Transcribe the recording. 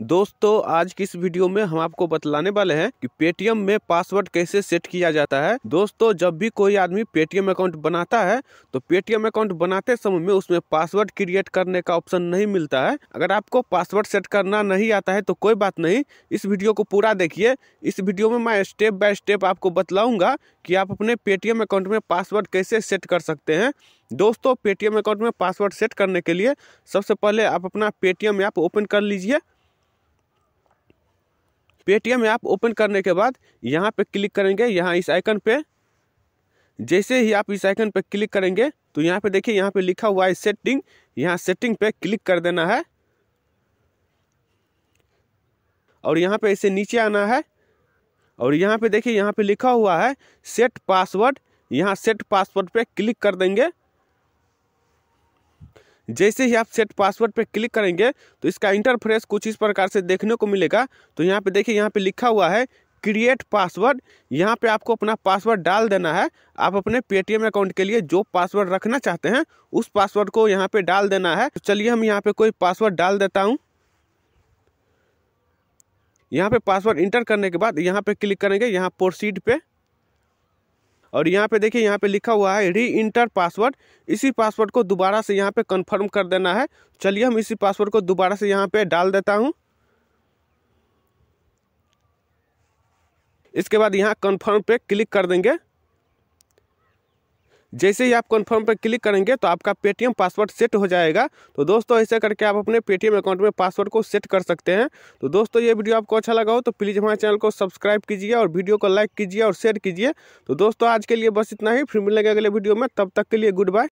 दोस्तों आज की इस वीडियो में हम आपको बतलाने वाले हैं कि पेटीएम में पासवर्ड कैसे सेट किया जाता है दोस्तों जब भी कोई आदमी पेटीएम अकाउंट बनाता है तो पेटीएम अकाउंट बनाते समय में उसमें पासवर्ड क्रिएट करने का ऑप्शन नहीं मिलता है अगर आपको पासवर्ड सेट करना नहीं आता है तो कोई बात नहीं इस वीडियो को पूरा देखिए इस वीडियो में मैं स्टेप बाय स्टेप आपको बतलाऊंगा कि आप अपने पेटीएम अकाउंट में पासवर्ड कैसे सेट कर सकते हैं दोस्तों पेटीएम अकाउंट में पासवर्ड सेट करने के लिए सबसे पहले आप अपना पेटीएम ऐप ओपन कर लीजिए पेटीएम ऐप ओपन करने के बाद यहाँ पे क्लिक करेंगे यहाँ इस आइकन पे जैसे ही आप इस आइकन पे क्लिक करेंगे तो यहाँ पे देखिए यहाँ पे लिखा हुआ है सेटिंग यहाँ सेटिंग पे क्लिक कर देना है और यहाँ पे इसे नीचे आना है और यहाँ पे देखिए यहाँ पे लिखा हुआ है सेट पासवर्ड यहाँ सेट पासवर्ड पे क्लिक कर देंगे जैसे ही आप सेट पासवर्ड पे क्लिक करेंगे तो इसका इंटरफ्रेस कुछ इस प्रकार से देखने को मिलेगा तो यहाँ पे देखिए यहाँ पे लिखा हुआ है क्रिएट पासवर्ड यहाँ पे आपको अपना पासवर्ड डाल देना है आप अपने पेटीएम अकाउंट के लिए जो पासवर्ड रखना चाहते हैं उस पासवर्ड को यहाँ पे डाल देना है तो चलिए हम यहाँ पे कोई पासवर्ड डाल देता हूँ यहाँ पे पासवर्ड इंटर करने के बाद यहाँ पे क्लिक करेंगे यहाँ प्रोसीड पे और यहाँ पे देखिए यहाँ पे लिखा हुआ है री इंटर पासवर्ड इसी पासवर्ड को दोबारा से यहाँ पे कंफर्म कर देना है चलिए हम इसी पासवर्ड को दोबारा से यहाँ पे डाल देता हूँ इसके बाद यहाँ कंफर्म पे क्लिक कर देंगे जैसे ही आप कन्फर्म पर क्लिक करेंगे तो आपका पेटीएम पासवर्ड सेट हो जाएगा तो दोस्तों ऐसे करके आप अपने पेटीएम अकाउंट में पासवर्ड को सेट कर सकते हैं तो दोस्तों ये वीडियो आपको अच्छा लगा हो तो प्लीज़ हमारे चैनल को सब्सक्राइब कीजिए और वीडियो को लाइक कीजिए और शेयर कीजिए तो दोस्तों आज के लिए बस इतना ही फिर मिलेंगे अगले वीडियो में तब तक के लिए गुड बाय